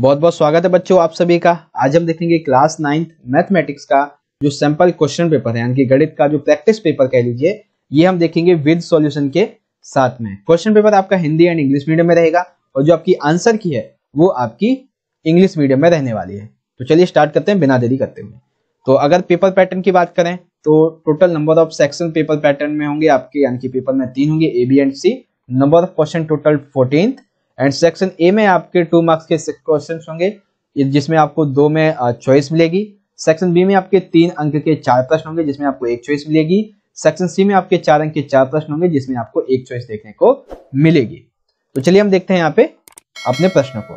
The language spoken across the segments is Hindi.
बहुत बहुत स्वागत है बच्चों आप सभी का आज हम देखेंगे क्लास नाइन्थ मैथमेटिक्स का जो सैंपल क्वेश्चन पेपर है यानी कि गणित का जो प्रैक्टिस पेपर कह लीजिए ये हम देखेंगे विद सॉल्यूशन के साथ में क्वेश्चन पेपर आपका हिंदी एंड इंग्लिश मीडियम में रहेगा और जो आपकी आंसर की है वो आपकी इंग्लिश मीडियम में रहने वाली है तो चलिए स्टार्ट करते हैं बिना देरी करते हुए तो अगर पेपर पैटर्न की बात करें तो total number of section paper pattern में होंगे आपके यानी कि पेपर में तीन होंगे A B and C number of question total fourteen and section A में आपके टू मार्क्स के क्वेश्चन होंगे जिसमें आपको दो में चॉइस मिलेगी सेक्शन बी में आपके तीन अंक के चार प्रश्न होंगे जिसमें आपको एक चॉइस मिलेगी सेक्शन सी में आपके चार अंक के चार प्रश्न होंगे जिसमें आपको एक चॉइस देखने को मिलेगी तो चलिए हम देखते हैं यहाँ पे अपने प्रश्नों को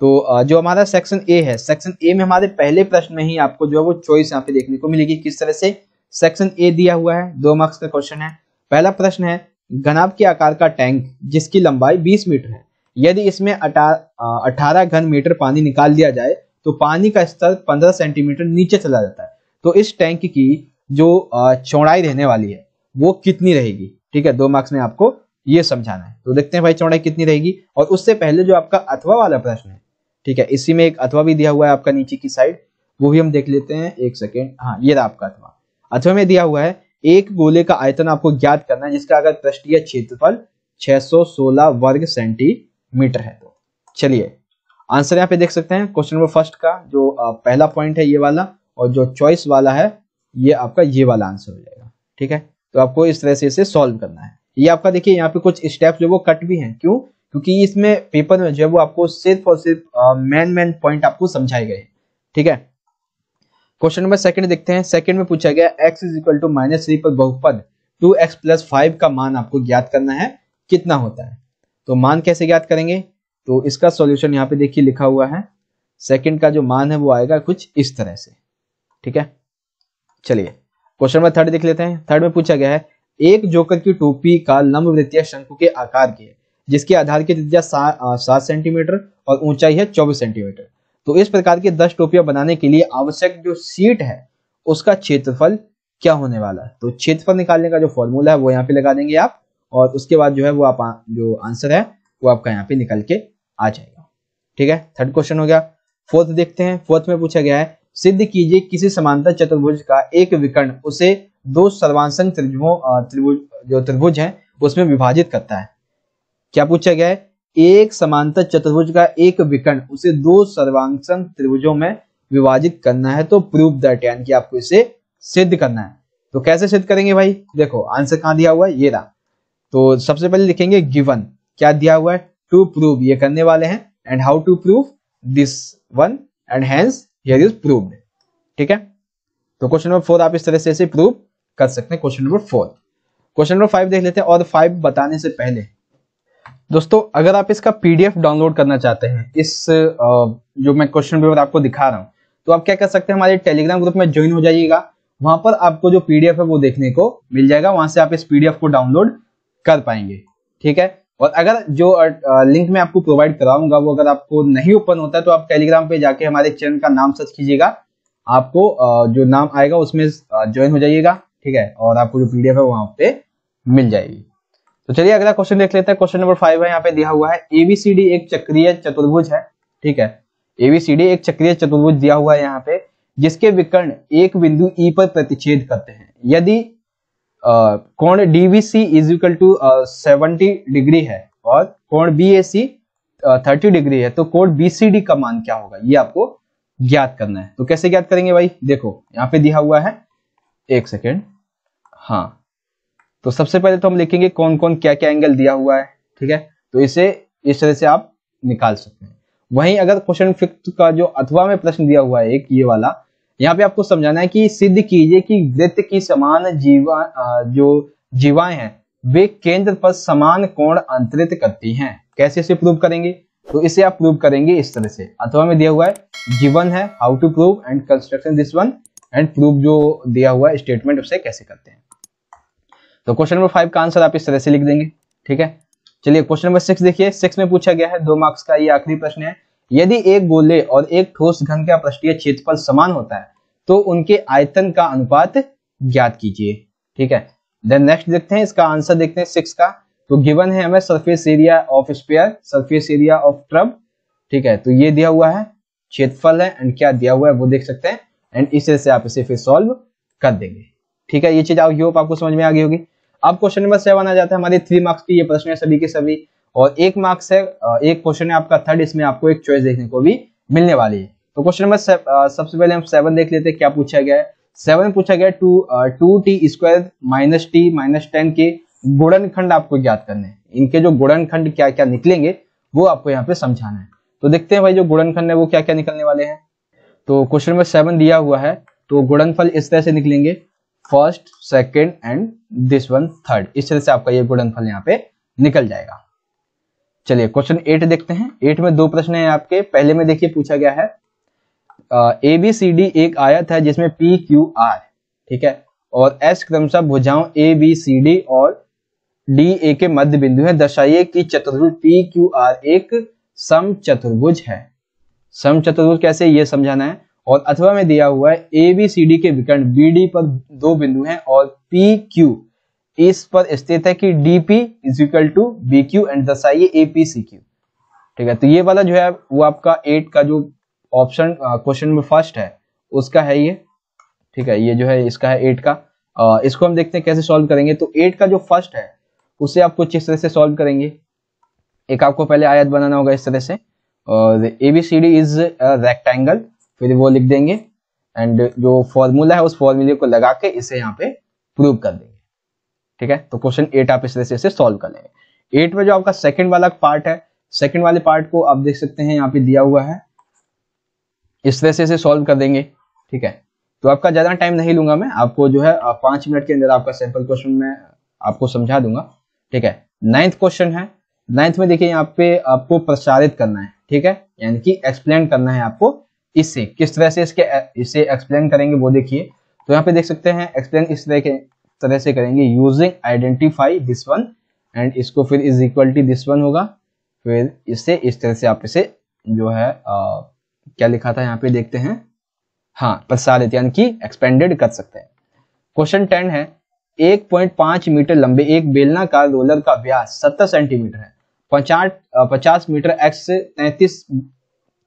तो जो हमारा सेक्शन ए है सेक्शन ए में हमारे पहले प्रश्न में ही आपको जो है वो चॉइस यहाँ पे देखने को मिलेगी किस तरह से सेक्शन ए दिया हुआ है दो मार्क्स का क्वेश्चन है पहला प्रश्न है घनाब के आकार का टैंक जिसकी लंबाई बीस मीटर है यदि इसमें अठारह घन मीटर पानी निकाल लिया जाए तो पानी का स्तर 15 सेंटीमीटर नीचे चला जाता है तो इस टैंक की जो चौड़ाई रहने वाली है वो कितनी रहेगी ठीक है दो मार्क्स में आपको ये समझाना है तो देखते हैं भाई चौड़ाई कितनी रहेगी और उससे पहले जो आपका अथवा वाला प्रश्न है ठीक है इसी में एक अथवा भी दिया हुआ है आपका नीचे की साइड वो भी हम देख लेते हैं एक सेकेंड हाँ ये रहा आपका अथवा अथवा में दिया हुआ है एक गोले का आयतन आपको ज्ञात करना है जिसका अगर पृष्ठीय क्षेत्रफल छह वर्ग सेंटी मीटर है तो चलिए आंसर यहाँ पे देख सकते हैं क्वेश्चन नंबर फर्स्ट का जो पहला पॉइंट है ये वाला और जो चॉइस वाला है ये आपका ये वाला आंसर हो जाएगा ठीक है तो आपको इस तरह से इसे सॉल्व करना है ये आपका देखिए यहाँ पे कुछ स्टेप जो वो कट भी हैं क्यों क्योंकि इसमें पेपर में जो है वो आपको सिर्फ और सिर्फ मैन मैन पॉइंट आपको समझाए गए ठीक है क्वेश्चन नंबर सेकंड देखते हैं सेकंड में पूछा गया x is equal to minus three पर बहुपद टू एक्स प्लस फाइव का मान आपको ज्ञात करना है कितना होता है तो मान कैसे ज्ञात करेंगे तो इसका सॉल्यूशन यहाँ पे देखिए लिखा हुआ है सेकंड का जो मान है वो आएगा कुछ इस तरह से ठीक है चलिए क्वेश्चन नंबर थर्ड देख लेते हैं थर्ड में पूछा गया है एक जोकर की टोपी का लंब वृत्तीय शंकु के आकार की है जिसके आधार की त्रिज्या सात सेंटीमीटर और ऊंचाई है चौबीस सेंटीमीटर तो इस प्रकार की दस टोपियां बनाने के लिए आवश्यक जो सीट है उसका क्षेत्रफल क्या होने वाला है तो क्षेत्रफल निकालने का जो फॉर्मूला है वो यहाँ पे लगा देंगे आप और उसके बाद जो है वो आप आ, जो आंसर है वो आपका यहाँ पे निकल के आ जाएगा ठीक है थर्ड क्वेश्चन हो गया फोर्थ देखते हैं फोर्थ में पूछा गया है सिद्ध कीजिए किसी समांतर चतुर्भुज का एक विकर्ण उसे दो सर्वांशंग त्रिभुजों त्रिभुज जो त्रिभुज है उसमें विभाजित करता है क्या पूछा गया है एक समांतर चतुर्भुज का एक विकर्ण उसे दो सर्वांशंग त्रिभुजों में विभाजित करना है तो प्रूफ दर्ट यानी कि आपको इसे सिद्ध करना है तो कैसे सिद्ध करेंगे भाई देखो आंसर कहां दिया हुआ है ये रहा तो सबसे पहले लिखेंगे गिवन क्या दिया हुआ है टू प्रूव ये करने वाले हैं and how to prove this one and hence here is prove ठीक है तो क्वेश्चन नंबर फोर आप इस तरह से इसे प्रूव कर सकते हैं question number four question number five देख लेते हैं और फाइव बताने से पहले दोस्तों अगर आप इसका पीडीएफ डाउनलोड करना चाहते हैं इस जो मैं क्वेश्चन पेपर आपको दिखा रहा हूँ तो आप क्या कर सकते हैं हमारे टेलीग्राम ग्रुप में ज्वाइन हो जाइएगा वहां पर आपको जो पीडीएफ है वो देखने को मिल जाएगा वहां से आप इस पीडीएफ को डाउनलोड कर पाएंगे ठीक है और अगर जो लिंक मैं आपको प्रोवाइड कराऊंगा वो अगर आपको नहीं ओपन होता है तो आप टेलीग्राम पे जाके हमारे चैनल का नाम सर्च कीजिएगा आपको जो नाम आएगा उसमें ज्वाइन हो जाइएगा ठीक है और आपको जो पीडीएफ है वहां पे मिल जाएगी तो चलिए अगला क्वेश्चन देख लेते हैं क्वेश्चन नंबर फाइव है यहाँ पे दिया हुआ है एबीसीडी एक चक्रीय चतुर्भुज है ठीक है एबीसीडी एक चक्रीय चतुर्भुज दिया हुआ है यहाँ पे जिसके विकर्ण एक बिंदु ई e पर प्रतिच्छेद करते हैं यदि कोण DBC is equal to seventy degree है और कोण B A C thirty degree है तो कोण बीसीडी का मान क्या होगा ये आपको ज्ञात करना है तो कैसे ज्ञात करेंगे भाई देखो यहाँ पे दिया हुआ है एक सेकेंड हाँ तो सबसे पहले तो हम लिखेंगे कौन कौन क्या क्या एंगल दिया हुआ है ठीक है तो इसे इस तरह से आप निकाल सकते हैं वहीं अगर क्वेश्चन फिफ्थ का जो अथवा में प्रश्न दिया हुआ है एक ये वाला यहाँ पे आपको समझाना है कि सिद्ध कीजिए कि वृत्त की समान जीवा जो जीवाएं हैं वे केंद्र पर समान कोण अंतरित करती हैं कैसे इसे प्रूव करेंगे तो इसे आप प्रूव करेंगे इस तरह से अथवा में दिया हुआ है जीवन है how to prove and construction this one and prove जो दिया हुआ है स्टेटमेंट उसे कैसे करते हैं तो क्वेश्चन नंबर फाइव का आंसर आप इस तरह से लिख देंगे ठीक है चलिए क्वेश्चन नंबर सिक्स देखिए सिक्स में पूछा गया है दो मार्क्स का ये आखिरी प्रश्न है यदि एक गोले और एक ठोस घन का पृष्ठीय क्षेत्रफल समान होता है तो उनके आयतन का अनुपात ज्ञात कीजिए ठीक है देन नेक्स्ट देखते हैं इसका आंसर देखते हैं सिक्स का तो गिवन है हमें surface area of sphere surface area of ट्रब ठीक है तो ये दिया हुआ है क्षेत्रफल है एंड क्या दिया हुआ है वो देख सकते हैं एंड इसे से आप इसे फिर सॉल्व कर देंगे ठीक है ये चीज आई होप आपको समझ में आ गई होगी अब क्वेश्चन नंबर सेवन आ जाता है हमारे थ्री मार्क्स की ये प्रश्न है सभी के सभी और एक मार्क्स है एक क्वेश्चन है आपका थर्ड इसमें आपको एक चॉइस देखने को भी मिलने वाली है तो क्वेश्चन नंबर सबसे पहले हम सेवन देख लेते हैं क्या पूछा गया है सेवन पूछा गया two two T square minus T minus ten के गुड़न खंड आपको ज्ञात करने हैं इनके जो गुड़न खंड क्या क्या निकलेंगे वो आपको यहाँ पे समझाना है तो देखते हैं भाई जो गुड़न खंड है वो क्या क्या निकलने वाले हैं तो क्वेश्चन नंबर सेवन दिया हुआ है तो गुणनफल इस तरह से निकलेंगे first second and this one third इस तरह से आपका ये गुणनफल यहाँ पे निकल जाएगा चलिए क्वेश्चन एट देखते हैं एट में दो प्रश्न है आपके पहले में देखिए पूछा गया है ए बी सी डी एक आयत है जिसमें पी क्यू आर ठीक है और एस क्रमशः भुजाओं ए बी सी डी और डी ए के मध्य बिंदु है दर्शाइए कि चतुर्भुज पी क्यू आर एक सम चतुर्भुज है सम चतुर्भुज कैसे ये समझाना है और अथवा में दिया हुआ है ए बी सी डी के विकर्ण बी डी पर दो बिंदु हैं और पी क्यू इस पर स्थित है कि D P is equal to B Q and दर्शाइए ए पी सी क्यू ठीक है तो ये वाला जो है वो आपका एट का जो ऑप्शन क्वेश्चन में फर्स्ट है उसका है ये ठीक है ये जो है इसका है एट का आ, इसको हम देखते हैं कैसे सॉल्व करेंगे तो एट का जो फर्स्ट है उसे आप कुछ इस तरह से सॉल्व करेंगे एक आपको पहले आयत बनाना होगा इस तरह से और A B C D is rectangle फिर वो लिख देंगे एंड जो फॉर्मूला है उस फॉर्मूले को लगा के इसे यहाँ पे प्रूव कर देंगे ठीक है तो क्वेश्चन एट आप इस तरह से सॉल्व कर लेंगे एट में जो आपका सेकंड वाला पार्ट है सेकंड वाले पार्ट को आप देख सकते हैं यहाँ पे दिया हुआ है इस तरह से इसे सॉल्व कर देंगे ठीक है तो आपका ज्यादा टाइम नहीं लूंगा मैं आपको जो है पांच मिनट के अंदर आपका सैंपल क्वेश्चन में आपको समझा दूंगा ठीक है नाइन्थ क्वेश्चन है नाइन्थ में देखिए यहाँ पे आपको प्रसारित करना है ठीक है यानी कि एक्सप्लेन करना है आपको इससे किस तरह से इसके इसे एक्सप्लेन करेंगे वो देखिए तो यहाँ पे देख सकते हैं एक्सप्लेन इस तरह के तरह से करेंगे using identify this one and इसको फिर इज टू दिस वन होगा फिर इससे इस तरह से आप इसे जो है आ, क्या लिखा था यहाँ पे देखते हैं हाँ प्रसारित यानी कि एक्सपेंडेड कर सकते हैं क्वेश्चन टेन है एक पॉइंट पांच मीटर लंबे एक बेलनाकार रोलर का व्यास सत्तर सेंटीमीटर है पचास पचास मीटर एक्स से तैतीस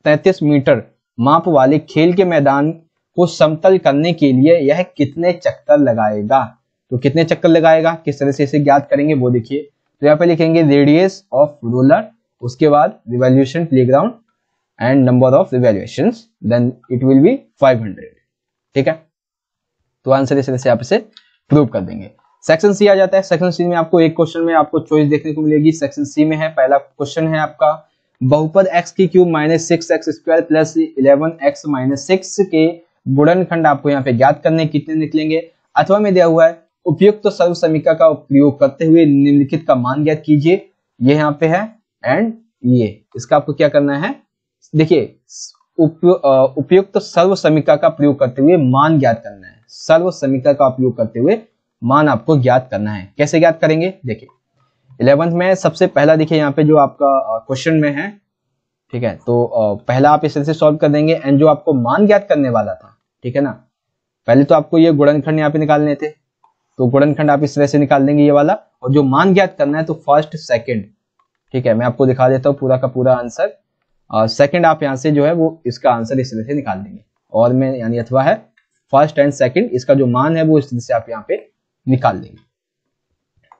तैतीस मीटर माप वाले खेल के मैदान को समतल करने के लिए यह कितने चक्कर लगाएगा तो कितने चक्कर लगाएगा किस तरह से इसे ज्ञात करेंगे वो देखिए तो यहाँ पे लिखेंगे रेडियस ऑफ रोलर उसके बाद revolution playground and number of revolution then it will be 500 ठीक है तो आंसर इस तरह से आप इसे प्रूव कर देंगे सेक्शन सी आ जाता है सेक्शन सी में आपको एक क्वेश्चन में आपको चॉइस देखने को मिलेगी सेक्शन सी में है पहला क्वेश्चन है आपका बहुपद एक्स की cube minus six x square plus eleven x minus six के गुणनखंड आपको यहाँ पे ज्ञात करने कितने निकलेंगे अथवा में दिया हुआ है उपयुक्त तो सर्व समीका का प्रयोग करते हुए निम्नलिखित का मान ज्ञात कीजिए ये यहाँ पे है एंड ये इसका आपको क्या करना है देखिए उपयुक्त तो सर्व समीका का प्रयोग करते हुए मान ज्ञात करना है सर्व समीका का प्रयोग करते हुए मान आपको ज्ञात करना है कैसे ज्ञात करेंगे देखिए इलेवंथ में सबसे पहला देखिए यहाँ पे जो आपका क्वेश्चन में है ठीक है तो पहला आप इस तरह से सॉल्व कर देंगे एंड जो आपको मान ज्ञात करने वाला था ठीक है ना पहले तो आपको ये गुणनखंड यहाँ पे निकालने थे तो गुणनखंड आप इस तरह से निकाल देंगे ये वाला और जो मान ज्ञात करना है तो फर्स्ट सेकेंड ठीक है मैं आपको दिखा देता हूँ पूरा का पूरा आंसर सेकेंड आप यहाँ से जो है वो इसका आंसर इस तरह से निकाल देंगे और मैं यानी अथवा है फर्स्ट एंड सेकेंड इसका जो मान है वो इस तरह से आप यहाँ पे निकाल देंगे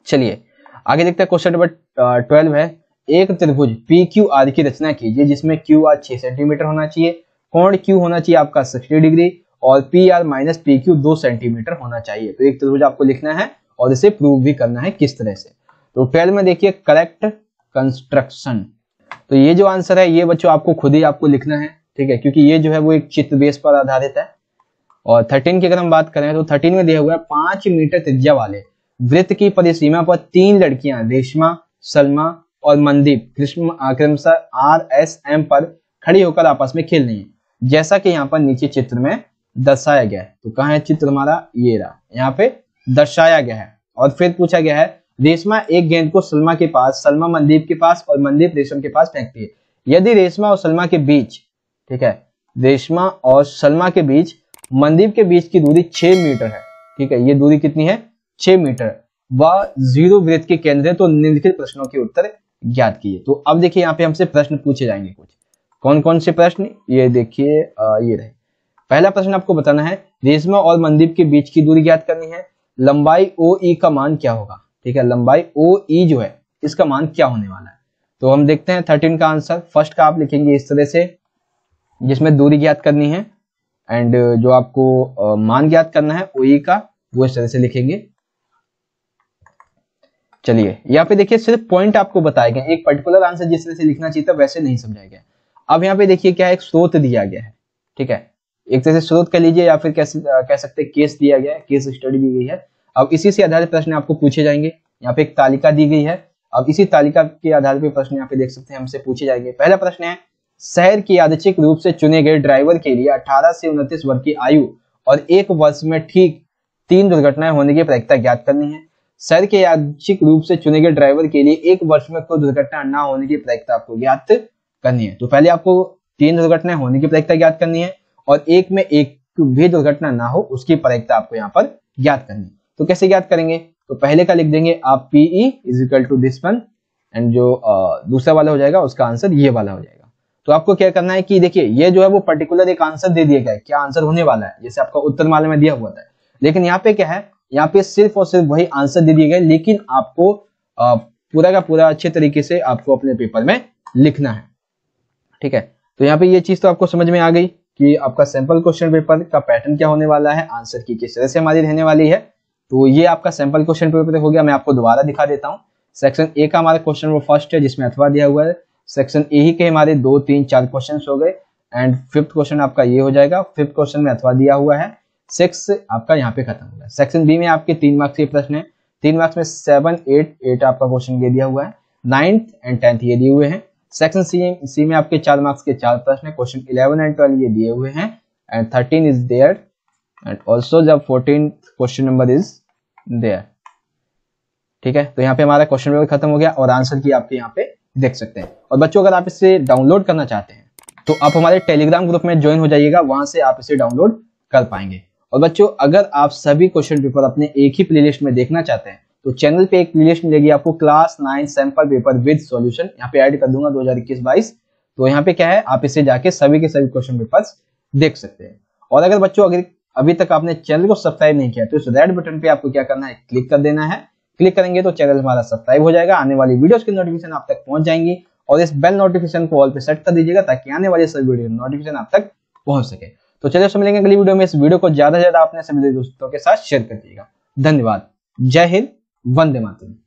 चलिए आगे देखते हैं क्वेश्चन नंबर ट्वेल्व है एक त्रिभुज पी क्यू आर की रचना कीजिए जिसमें क्यू आर छह सेंटीमीटर होना चाहिए कोण क्यू होना चाहिए आपका सिक्सटी डिग्री और P R minus P Q दो सेंटीमीटर होना चाहिए तो एक त्रिभुज तो आपको लिखना है और इसे प्रूव भी करना है किस तरह से तो ट्वेल्व में देखिए करेक्ट कंस्ट्रक्शन तो ये जो आंसर है ये बच्चों आपको खुद ही आपको लिखना है ठीक है क्योंकि ये जो है वो एक चित्र बेस पर आधारित है और थर्टीन की अगर हम बात करें तो थर्टीन में दिया हुआ है पांच मीटर त्रिज्या वाले वृत्त की परिसीमा पर तीन लड़कियां रेशमा सलमा और मनदीप क्रमशः आर एस एम पर खड़ी होकर आपस में खेल रही है जैसा कि यहाँ पर नीचे चित्र में दर्शाया गया है तो कहा है चित्र हमारा ये रहा यहाँ पे दर्शाया गया है और फिर पूछा गया है रेशमा एक गेंद को सलमा के पास सलमा मनदीप के पास और मनदीप रेशम के पास फेंकती है यदि रेशमा और सलमा के बीच ठीक है रेशमा और सलमा के बीच मनदीप के बीच की दूरी छह मीटर है ठीक है ये दूरी कितनी है छह मीटर व जीरो वृत्त के केंद्र है तो निम्नलिखित प्रश्नों के उत्तर ज्ञात किए तो अब देखिए यहाँ पे हमसे प्रश्न पूछे जाएंगे कुछ कौन कौन से प्रश्न ये देखिए ये रहे पहला प्रश्न आपको बताना है रेशमा और मनदीप के बीच की दूरी ज्ञात करनी है लंबाई ओ ई e का मान क्या होगा ठीक है लंबाई ओ ई e जो है इसका मान क्या होने वाला है तो हम देखते हैं थर्टीन का आंसर फर्स्ट का आप लिखेंगे इस तरह से जिसमें दूरी ज्ञात करनी है एंड जो आपको मान ज्ञात करना है ओ e का वो इस तरह से लिखेंगे चलिए यहाँ पे देखिए सिर्फ पॉइंट आपको बताया गया एक पर्टिकुलर आंसर जिस तरह से लिखना चाहिए था वैसे नहीं समझाया गया अब यहाँ पे देखिए क्या एक स्रोत दिया गया है ठीक है एक तरह से स्रोत कह लीजिए या फिर कह, कह सकते हैं केस दिया गया है केस स्टडी दी गई है अब इसी से आधारित प्रश्न आपको पूछे जाएंगे यहाँ पे एक तालिका दी गई है अब इसी तालिका के आधार पर प्रश्न यहाँ पे देख सकते हैं हमसे पूछे जाएंगे पहला प्रश्न है शहर के यादृच्छिक रूप से चुने गए ड्राइवर के लिए अठारह से उनतीस वर्ष की आयु और एक वर्ष में ठीक तीन दुर्घटनाएं होने की प्रयक्ता ज्ञात करनी है शहर के यादृच्छिक रूप से चुने गए ड्राइवर के लिए एक वर्ष में कोई दुर्घटना न होने की प्रयक्ता आपको ज्ञात करनी है तो पहले आपको तीन दुर्घटनाएं होने की प्रयक्ता ज्ञात करनी है और एक में एक भी दुर्घटना ना हो उसकी परयता आपको यहाँ पर ज्ञात करनी तो कैसे ज्ञात करेंगे तो पहले का लिख देंगे आप PE is equal to this one and जो दूसरा वाला हो जाएगा उसका आंसर ये वाला हो जाएगा तो आपको क्या करना है कि देखिए ये जो है वो पर्टिकुलर एक आंसर दे दिया गया है क्या आंसर होने वाला है जैसे आपका उत्तर माला में दिया हुआ था लेकिन यहाँ पे क्या है यहाँ पे सिर्फ और सिर्फ वही आंसर दे दिए गए लेकिन आपको पूरा का पूरा अच्छे तरीके से आपको अपने पेपर में लिखना है ठीक है तो यहाँ पे ये चीज तो आपको समझ में आ गई कि आपका सैंपल क्वेश्चन पेपर का पैटर्न क्या होने वाला है आंसर की किस तरह से हमारी रहने वाली है तो ये आपका सैंपल क्वेश्चन पेपर हो गया मैं आपको दोबारा दिखा देता हूँ सेक्शन ए का हमारा क्वेश्चन वो फर्स्ट है जिसमें अथवा दिया हुआ है सेक्शन ए ही के हमारे दो तीन चार क्वेश्चन हो गए एंड फिफ्थ क्वेश्चन आपका ये हो जाएगा फिफ्थ क्वेश्चन में अथवा दिया हुआ है सिक्स आपका यहाँ पे खत्म होगा सेक्शन बी में आपके तीन मार्क्स के प्रश्न है तीन मार्क्स में सेवन एट एट आपका क्वेश्चन ये दिया हुआ है नाइन्थ एंड टेंथ ये दिए हुए हैं सेक्शन सी सी में आपके चार मार्क्स के चार प्रश्न क्वेश्चन इलेवन एंड ट्वेल्व ये दिए हुए हैं and thirteen is there and also जब fourteen question number is there ठीक है तो यहाँ पे हमारा क्वेश्चन पेपर खत्म हो गया और आंसर की आपके यहाँ पे देख सकते हैं और बच्चों अगर आप इसे डाउनलोड करना चाहते हैं तो आप हमारे टेलीग्राम ग्रुप में ज्वाइन हो जाइएगा वहां से आप इसे डाउनलोड कर पाएंगे और बच्चों अगर आप सभी क्वेश्चन पेपर अपने एक ही प्लेलिस्ट में देखना चाहते हैं तो चैनल पे एक प्लेलिस्ट मिलेगी आपको class nine sample paper with solution यहाँ पे ऐड कर दूंगा 2021-22 तो यहाँ पे क्या है आप इसे जाके सभी के सभी क्वेश्चन पेपर्स देख सकते हैं और अगर बच्चों अगर अभी तक आपने चैनल को सब्सक्राइब नहीं किया तो इस रेड बटन पे आपको क्या करना है क्लिक कर देना है क्लिक करेंगे तो चैनल हमारा सब्सक्राइब हो जाएगा आने वाली वीडियोस की नोटिफिकेशन आप तक पहुंच जाएंगी और इस बेल नोटिफिकेशन को ऑल पे सेट कर दीजिएगा ताकि आने वाली सभी वीडियो नोटिफिकेशन आप तक पहुंच सके तो चलिए मिलेंगे अगली वीडियो में इस वीडियो को ज्यादा से ज्यादा अपने सभी दोस्तों के साथ शेयर कर दीजिएगा धन्यवाद जय हिंद वंदे मातरम